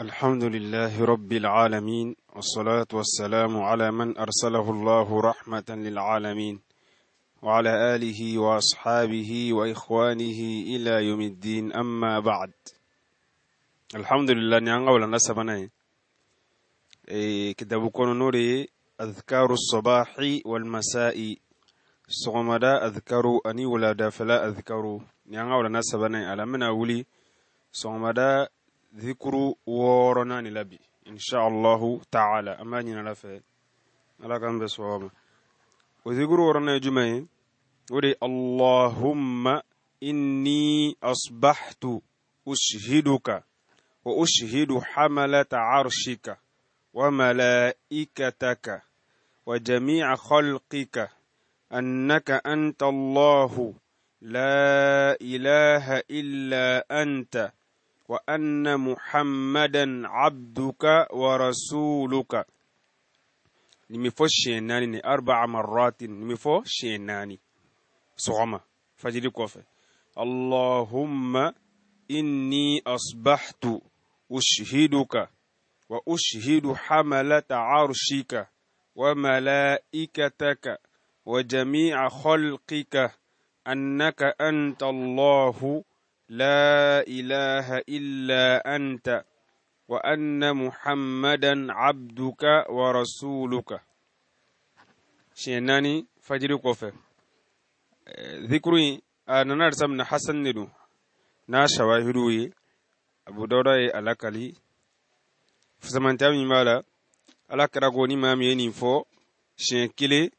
الحمد لله رب العالمين والصلاة والسلام على من أرسله الله رحمة للعالمين وعلى آله وأصحابه وإخوانه إلى يوم الدين أما بعد الحمد لله نعم ولا نسبنا إيه، كتاب نوري أذكار الصباح والمساء صغمدا azikaru أني ولا دافلا ni نعم ka نسبنا على من أولي lamina ذكر ورنا نلبي إن شاء الله تعالى أما نلفى ألا كان بسوابا وذكر ورنا جمعي ولي اللهم إني أصبحت أشهدك وأشهد حملة عرشك وملائكتك وجميع خلقك أنك أنت الله لا إله إلا أنت وأن محمدا عبدك ورسولك نمفو شيناني أربع مرات نمفو شيناني صغما فجري كوفي اللهم إني أصبحت أشهدك وأشهد حملة عرشك وملائكتك وجميع خلقك أنك أنت الله لا illa anta wa anna محمدا abduka wa rasuluka. فجر قفة ذكري أنا نرسم حسن ندو na shawahiruye abu dauraye alakali fusamantami mala alakara goni mamiyeni fo shen kile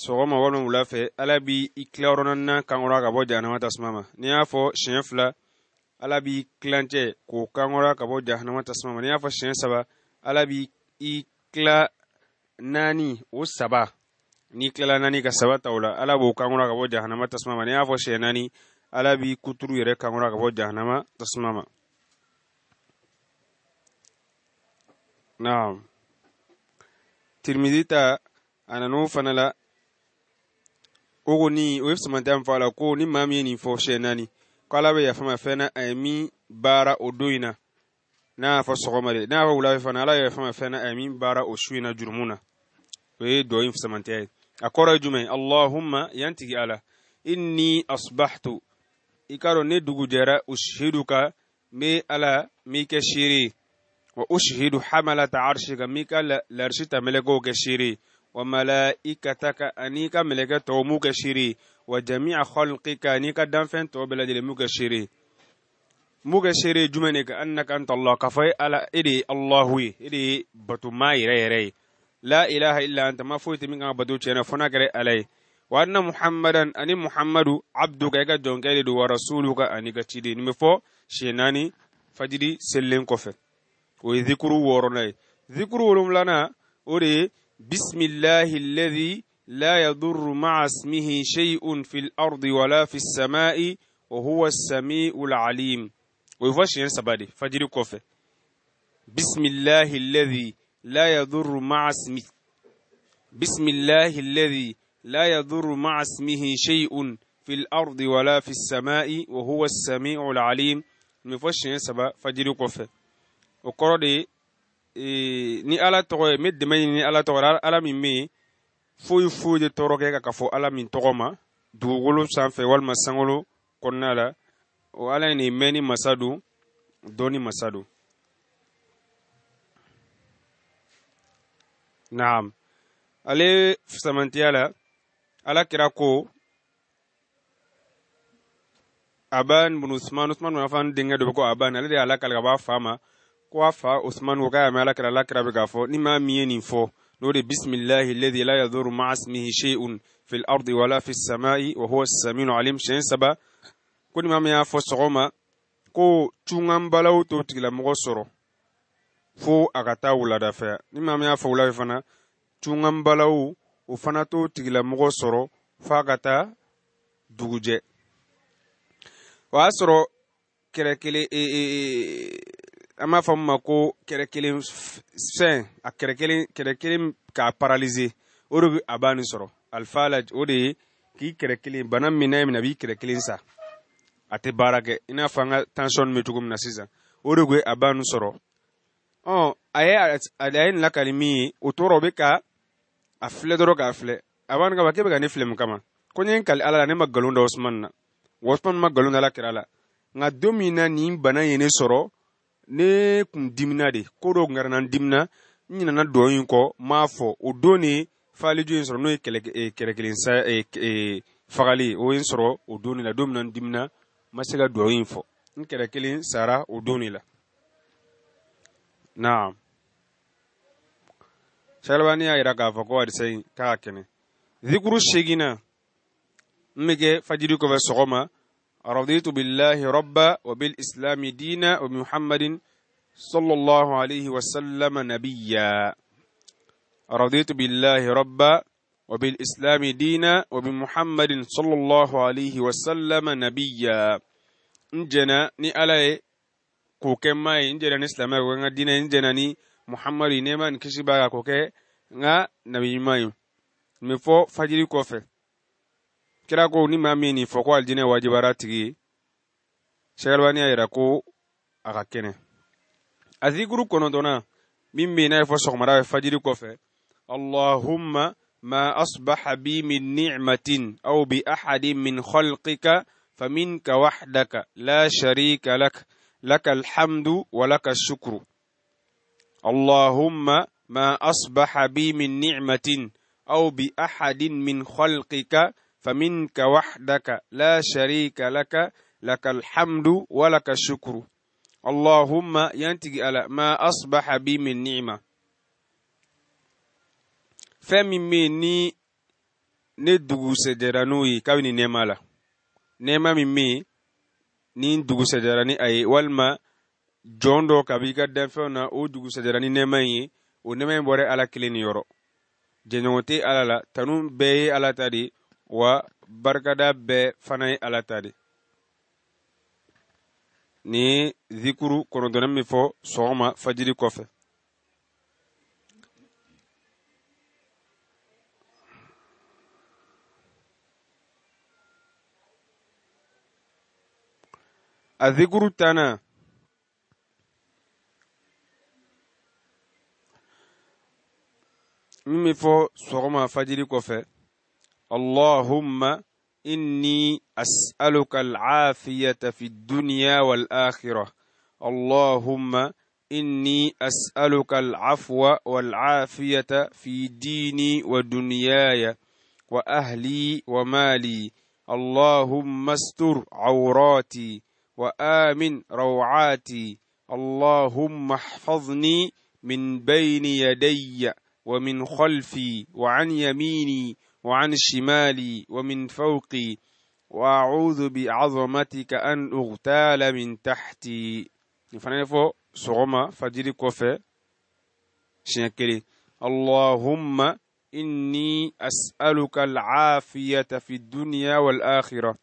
sɔgɔma walima wula fɛ ala b'i i tila kankɔrɔ ka bɔ jahanama tasuma ma n'i y'a fɔ siɲɛ fila ala b'i kilancɛ k'o kankɔrɔ ka bɔ jahanama tasuma ma n'i y'a fɔ siɲɛ saba ala b'i i tila naani o saba n'i tilala naani ka saba ta o la ala b'o kankɔrɔ ka bɔ jahanama tasuma ma n'i y'a fɔ siɲɛ naani ala b'i kuturu yɛrɛ kankɔrɔ ka bɔ jahanama tasuma ma. naam tirmidhi ta a nan'o fana la o ko ni o ye samantan fɔ a la ko ni maa min ye nin fɔ siɲɛ naani ko ala bɛ yafa ma fɛn na a ye min baara o don in na n'a y'a fɔ sɔgɔma de n'a y'a fɔ wula fana ala y'a yafa ma fɛn na a ye min baara o su in na jurumu na o ye dɔ in samantiya ye a kɔrɔ ye jumɛn ye allahumma yan tigi ala inni asbahtu i k'a dɔn ne dugu jɛra ushidu ka n bɛ ala min kɛ seere ye wa ushidu hamalata arshi ka min ka larisi tɛmɛlɛkɛw kɛ seere ye wa malaikataka ani ka mɛlɛkɛ tɔw m'u kɛ siri wa jamia khalqika ani ka danfɛn tɔw bɛɛ lajɛlen m'u kɛ siri m'u kɛ siri jumɛn de ka annaka anta k'a fɔ ala e de allahu ye e de batoma yɛrɛ yɛrɛ ye la ilaha illa anta ma foyi tɛ min kan bato tiɲɛ na n'a kɛra ala ye wa anna muhammadan ani muhammadu abduka i ka jɔnkɛ de don wa rasuluka ani ka ciden nin bɛ fɔ siɲɛ naani fajiri selilen kɔfɛ o ye zikuru wɔɔrɔnan ye zikuru wolonwulanan o de ye بسم الله الذي لا يضر مع اسمه شيء في الأرض ولا في السماء وهو السميع العليم ويفاش ينسبادي فجري كوفه بسم الله الذي لا يضر مع اسمه بسم الله الذي لا يضر مع اسمه شيء في الأرض ولا في السماء وهو السميع العليم مفاش ينسبا فجري كوفه وقرأ Eh, ni ala tɔgɔ ye n bɛ dɛmɛ ɲini ni ala tɔgɔ ye ala min bɛ yen foyi foyi de tɔɔrɔ kɛ ka fɔ ala min tɔgɔ ma dugukolo sanfɛ walima sankolo kɔnɔna la o ala ye nin mɛn ni masa don dɔɔni masa don naam ale samantiya la ala kira ko aban bin usman usman bin affan denkɛ dɔ bɛ ko aban ale de y'ala kali ka b'a fa ma ko a fa usmanu ka y'a alakira alakira bɛ k'a fɔ ni maa min ye nin fɔ n'o de bisimilahi ledi la yaduru maa smihi sheyun fil ardi wala fi samai wa saminu alim siɲɛ saba ko ni maa min y'a fɔ sɔgɔma ko cunganbalaw t'o tigilamɔgɔ sɔrɔ fo a ka taa wulada ni maa min y'a fɔ wula fana cunganbalaw o fana t'o tigilamɔgɔ sɔrɔ f'a ka taa dugujɛ o y'a sɔrɔ kɛlɛ kelen ee, ee, ee, an b'a fɔ min ma ko kɛrɛ kelen fɛn a kɛrɛ kelen kɛrɛ kelen k'a paralize o de bɛ a b'a nin sɔrɔ alifa la o de ye k'i kɛrɛ kelen bana min n'a ye minɛ a b'i kɛrɛ kelen sa oh, a tɛ baara kɛ i n'a fɔ an ka tansɔn bɛ cogo min na sisan o de bɛ a b'a nin sɔrɔ ɔn a ye a ye nin lakali min ye o tɔɔrɔ o bɛ ka a filɛ dɔrɔn k'a filɛ a b'a nin kama k'e bɛ ka ne filɛ min kama ko n ye n kali ala la ne ma nkalon da osumani na osman osumani ma nkalon da ala kɛra la nka don min na nin bana ye ne sɔrɔ ne kun dimina de ko dɔ kun kɛra n dimina n ɲinana dɔ in kɔ n m'a fɔ o don ne faalijo in sɔrɔ n'o ye kɛlɛ eh, kelen sa eh, eh, fagali o ye n sɔrɔ o don ne la don min na n dimina n ma se ka dɔ in fɔ n kɛlɛ kelen sara o don ne la naam ne y'a yira k'a fɔ ko hadisa in k'a kɛnɛ zikuru seginna n bɛ kɛ fajiri kɔfɛ sɔgɔma رضيت بالله ربا وبالإسلام دينا وبمحمد صلى الله عليه وسلم نبيا رضيت بالله ربا وبالإسلام دينا وبمحمد صلى الله عليه وسلم نبيا نجنا ني ألاي كوكي ماي نجنا نسلم ونجنا دينا نجنا ني محمد نيما نكشبا كوكي نا نبي ماي mi فجري fajiri kira ko ni mami ni foko fɔ ko alijinɛ wajibara tigi ye sɛgɛlibani y'a yira ko a ka kɛnɛ a zikuru n'a ye fɔ sɔgɔmada fɛ fajiri kɔfɛ allahumma ma asbaha bi min ni'matin aw bi ahadi min khalqika فمنك wahdaka la sharika lak لك الحمد ولك الشكر اللهم ما أصبح بي من نعمة أو بأحد من خلقك faminka wahdaka la sharika laka laka alhamdu wa laka shukru allahumma yantigi ala ma asbaha bi min ni'ma fɛn min ni ne dugusɛjɛra n'o ye kabini nɛɛma la nɛɛma min bɛ ni n dugusɛjɛra ni a ye walima jɔn dɔ ka b'i ka danfɛnw na o dugusɛjɛra ni nɛɛma in ye o nɛɛma in bɔra ala kelen nin yɔrɔ jɛɲɔgɔn tɛ ala la tanu bɛɛ ye ala ta de ye wa barikada bɛɛ fana ye ala ta de ni zikuru kɔnɔntɔnɛ min fɔ sɔgɔma fajiri kɔfɛ a zikuru tana min bɛ fɔ sɔgɔma fajiri kɔfɛ اللهم إني أسألك العافية في الدنيا والآخرة اللهم إني أسألك العفو والعافية في ديني ودنياي وأهلي ومالي اللهم استر عوراتي وآمن روعاتي اللهم احفظني من بين يدي ومن خلفي وعن يميني وعن الشمال ومن فوقي وأعوذ بعظمتك أن أغتال من تحتي فنحن فو سغما فجري كوفي شنكري اللهم إني أسألك العافية في الدنيا والآخرة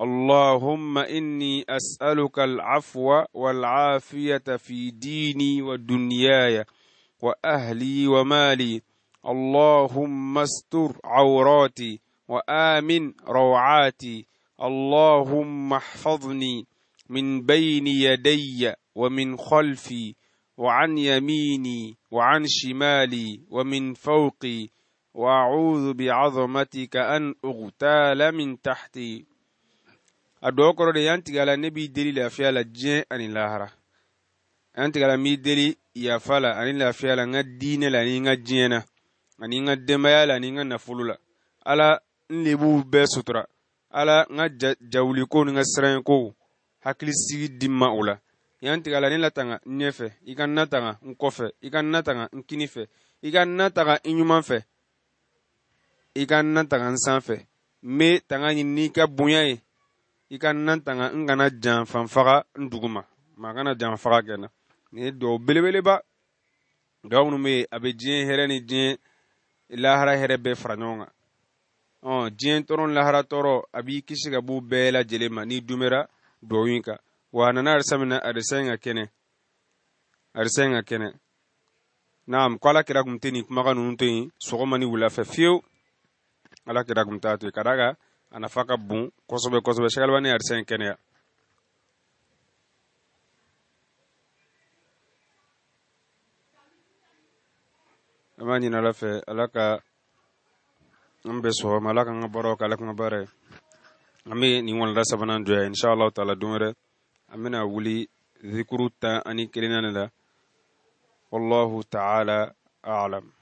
اللهم إني أسألك العفو والعافية في ديني ودنياي وأهلي ومالي اللهم استر عوراتي وامن روعاتي اللهم احفظني من بين يدي ومن خلفي وعن يميني وعن شمالي ومن فوقي واعوذ بعظمتك ان اغتال من تحتي ادوكرو دي انت قال دلي لا في ان لا هرا انت قال مي يا فلا ان لا في لا ندين لا ني ani nka ka denbaya la ani n nafolo la ala n le b'u bɛɛ sutura ala n ka jawuliko ni n ka siranɲɛkow hakilisigi di ma o la yan tigɛ la ne latanga ɲɛfɛ i ka n natanga n kɔfɛ i ka n n kini fɛ i ka n i ɲuman fɛ i ka n natanga n n be tanga ɲini n'i ka bonya ye i ka n n kana janfanfaga n duguma ma kana janfaga kɛ na nin ye dɔw belebeleba dɔw minnu be ye a be diɲɛ hɛrɛ ni diɲɛ lahara hɛrɛ bɛɛ fara ɲɔgɔn kan ɔn diɲɛ tɔɔrɔ lahara tɔɔrɔ a b'i kisi ka b'u bɛɛ lajɛlen ma n'i dumera duwawu in kan wa a nana arisa min na arisa in ka kɛnɛ arisa in ka kɛnɛ naam ko ala kira kun tɛ nin kumakan ninnu to yen sɔgɔma ni wula fɛ fiyewu ala kira kun t'a to yen ka d'a kan a nafa ka bon kosɛbɛ kosɛbɛ sɛgɛliba ni arisa in kɛnɛya an b'a ɲini fɛ ala ka an bɛ sɔgɔ ma ala ka an ka baaraw kɛ ala ka ka baara ye an bɛ nin walanda sabanan jɔ yan insha allah taala don wɛrɛ an bɛna wuli zikuru tan ani kelenna la wallahu taala alam